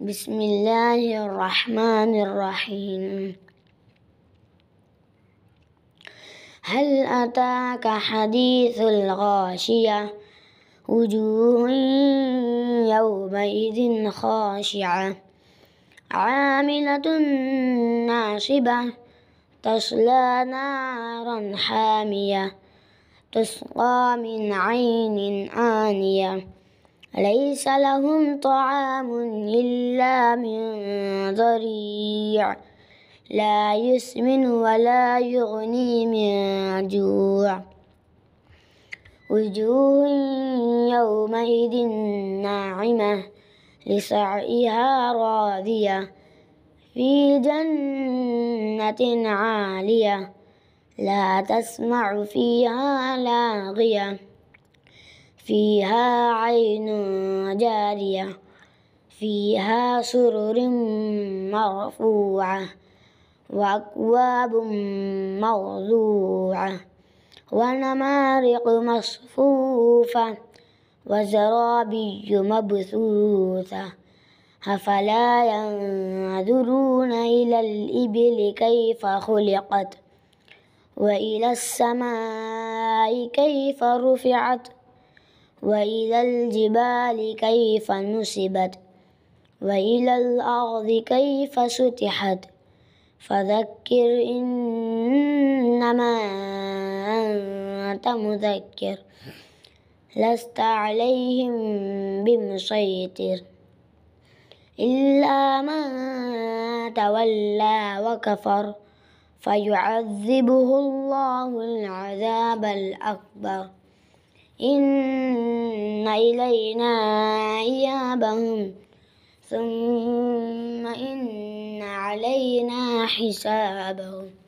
بسم الله الرحمن الرحيم هل أتاك حديث الغاشية وجوه يومئذ خاشعة عاملة ناصبة تصلى نارا حامية تسقى من عين آنية ليس لهم طعام إلا من ضريع لا يسمن ولا يغني من جوع وجوه يومئذ ناعمة لسعيها راضية في جنة عالية لا تسمع فيها لاغية فيها عين جارية فيها سرر مرفوعة وأكواب موضوعة ونمارق مصفوفة وزرابي مبثوثة أفلا ينظرون إلى الإبل كيف خلقت وإلى السماء كيف رفعت وإلى الجبال كيف نسبت وإلى الأرض كيف سطحت فذكر إنما أنت مذكر لست عليهم بمسيطر إلا من تولى وكفر فيعذبه الله العذاب الأكبر إن إلينا إيابهم ثم إن علينا حسابهم